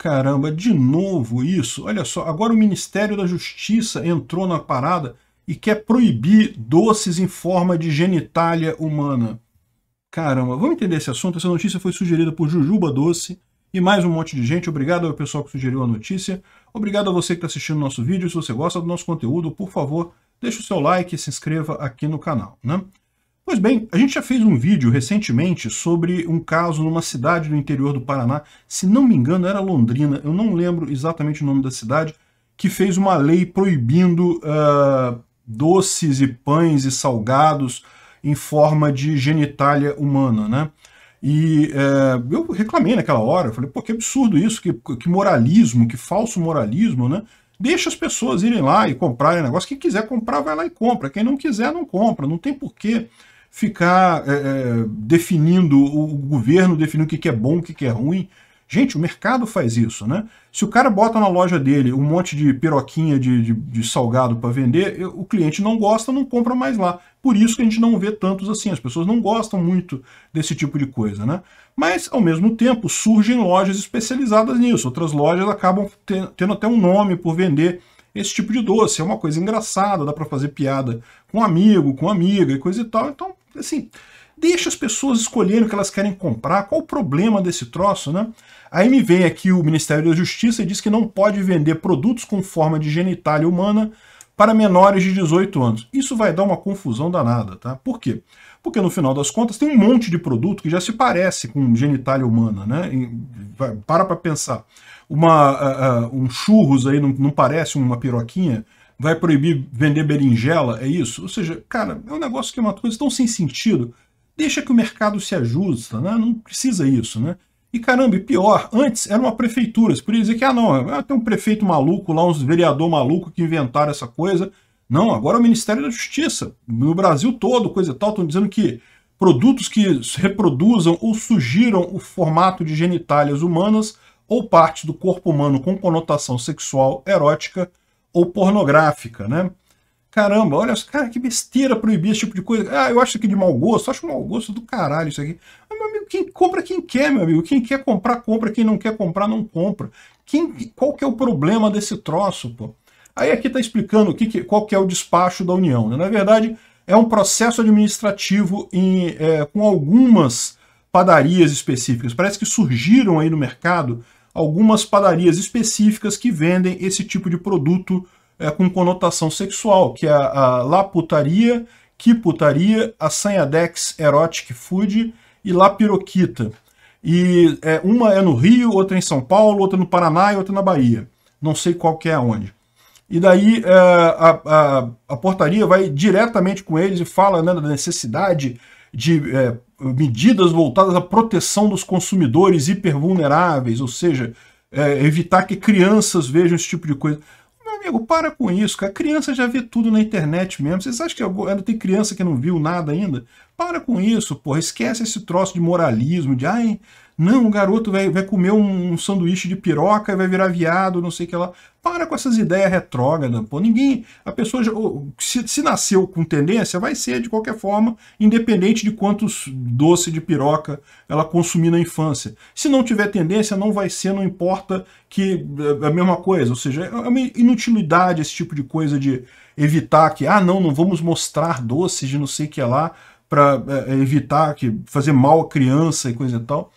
Caramba, de novo isso? Olha só, agora o Ministério da Justiça entrou na parada e quer proibir doces em forma de genitália humana. Caramba, vamos entender esse assunto? Essa notícia foi sugerida por Jujuba Doce e mais um monte de gente. Obrigado ao pessoal que sugeriu a notícia. Obrigado a você que está assistindo o nosso vídeo. Se você gosta do nosso conteúdo, por favor, deixe o seu like e se inscreva aqui no canal. Né? Pois bem, a gente já fez um vídeo recentemente sobre um caso numa cidade do interior do Paraná, se não me engano era Londrina, eu não lembro exatamente o nome da cidade, que fez uma lei proibindo uh, doces e pães e salgados em forma de genitália humana, né? E eh, eu reclamei naquela hora, falei, pô, que absurdo isso, que, que moralismo, que falso moralismo, né? Deixa as pessoas irem lá e comprarem negócio. Quem quiser comprar, vai lá e compra. Quem não quiser, não compra. Não tem porquê ficar é, é, definindo o governo, definindo o que, que é bom, o que, que é ruim. Gente, o mercado faz isso, né? Se o cara bota na loja dele um monte de piroquinha de, de, de salgado para vender, o cliente não gosta, não compra mais lá. Por isso que a gente não vê tantos assim, as pessoas não gostam muito desse tipo de coisa, né? Mas, ao mesmo tempo, surgem lojas especializadas nisso, outras lojas acabam tendo até um nome por vender esse tipo de doce. É uma coisa engraçada, dá para fazer piada com um amigo, com amiga e coisa e tal. Então, assim, deixa as pessoas escolherem o que elas querem comprar, qual o problema desse troço, né? Aí me vem aqui o Ministério da Justiça e diz que não pode vender produtos com forma de genitália humana para menores de 18 anos. Isso vai dar uma confusão danada, tá? Por quê? Porque no final das contas tem um monte de produto que já se parece com genitália humana, né? E, para para pensar. Uma, uh, uh, um churros aí não, não parece uma piroquinha? Vai proibir vender berinjela? É isso? Ou seja, cara, é um negócio que é uma coisa tão sem sentido. Deixa que o mercado se ajusta, né? Não precisa isso, né? E caramba, e pior, antes era uma prefeitura, você podia dizer que, ah não, ah, tem um prefeito maluco lá, uns vereador maluco que inventaram essa coisa, não, agora é o Ministério da Justiça, no Brasil todo, coisa e tal, estão dizendo que produtos que reproduzam ou sugiram o formato de genitálias humanas ou partes do corpo humano com conotação sexual, erótica ou pornográfica, né? Caramba, olha, cara, que besteira proibir esse tipo de coisa. Ah, eu acho isso aqui de mau gosto, acho mau gosto do caralho isso aqui. Mas, ah, meu amigo, quem compra, quem quer, meu amigo. Quem quer comprar, compra. Quem não quer comprar, não compra. Quem, qual que é o problema desse troço, pô? Aí aqui está explicando o que, qual que é o despacho da União. Né? Na verdade, é um processo administrativo em, é, com algumas padarias específicas. Parece que surgiram aí no mercado algumas padarias específicas que vendem esse tipo de produto é, com conotação sexual, que é a, a La Putaria, Que Putaria, a Sanhadex Erotic Food e La Piroquita. E é, uma é no Rio, outra em São Paulo, outra no Paraná e outra na Bahia. Não sei qual que é onde. E daí é, a, a, a, portaria vai diretamente com eles e fala né, da necessidade de é, medidas voltadas à proteção dos consumidores hipervulneráveis, ou seja, é, evitar que crianças vejam esse tipo de coisa. Meu amigo, para com isso, cara. Criança já vê tudo na internet mesmo. Vocês acham que ainda tem criança que não viu nada ainda? Para com isso, porra. Esquece esse troço de moralismo, de ai, não, o garoto vai, vai comer um, um sanduíche de piroca e vai virar viado, não sei o que lá. Para com essas ideias retrógradas, pô. Ninguém. A pessoa já, se, se, nasceu com tendência, vai ser de qualquer forma, independente de quantos doce de piroca ela consumir na infância. Se não tiver tendência, não vai ser, não importa que é, é a mesma coisa. Ou seja, é, é uma inutilidade esse tipo de coisa de evitar que, ah, não, não vamos mostrar doces de não sei o que lá para é, evitar que fazer mal à criança e coisa e tal.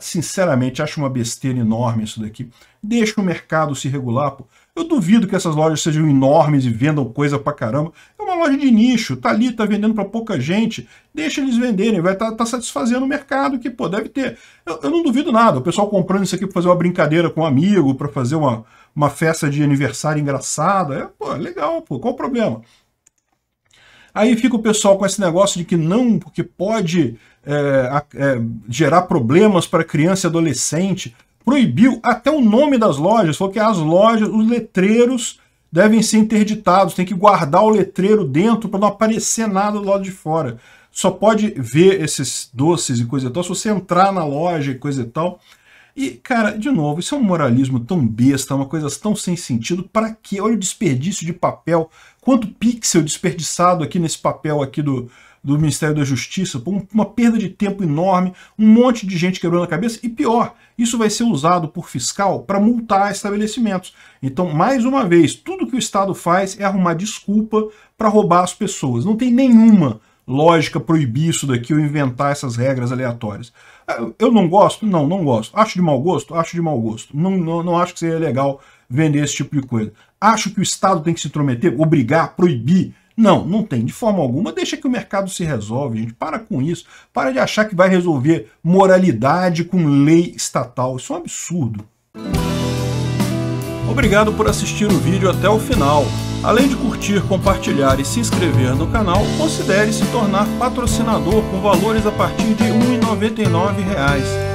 Sinceramente, acho uma besteira enorme isso daqui. Deixa o mercado se regular, pô. Eu duvido que essas lojas sejam enormes e vendam coisa pra caramba. É uma loja de nicho, tá ali, tá vendendo pra pouca gente. Deixa eles venderem, vai estar tá, tá satisfazendo o mercado que, pô, deve ter. Eu, eu, não duvido nada. O pessoal comprando isso aqui pra fazer uma brincadeira com um amigo, pra fazer uma, uma festa de aniversário engraçada. É, pô, é legal, pô, qual o problema? Aí fica o pessoal com esse negócio de que não, porque pode é, é, gerar problemas para criança e adolescente, proibiu até o nome das lojas, falou que as lojas, os letreiros devem ser interditados, tem que guardar o letreiro dentro para não aparecer nada do lado de fora. Só pode ver esses doces e coisa e tal se você entrar na loja e coisa e tal. E, cara, de novo, isso é um moralismo tão besta, uma coisa tão sem sentido. Para quê? Olha o desperdício de papel. Quanto pixel desperdiçado aqui nesse papel aqui do, do Ministério da Justiça, uma perda de tempo enorme, um monte de gente quebrando a cabeça e pior, isso vai ser usado por fiscal para multar estabelecimentos. Então, mais uma vez, tudo que o Estado faz é arrumar desculpa para roubar as pessoas. Não tem nenhuma lógica proibir isso daqui ou inventar essas regras aleatórias. Ah, eu não gosto? Não, não gosto. Acho de mau gosto? Acho de mau gosto. Não, não, não acho que seria legal vender esse tipo de coisa. Acho que o Estado tem que se intrometer, obrigar, proibir não, não tem de forma alguma. Deixa que o mercado se resolve, gente. Para com isso. Para de achar que vai resolver moralidade com lei estatal. Isso é um absurdo. Obrigado por assistir o vídeo até o final. Além de curtir, compartilhar e se inscrever no canal, considere se tornar patrocinador com valores a partir de R$ 1,99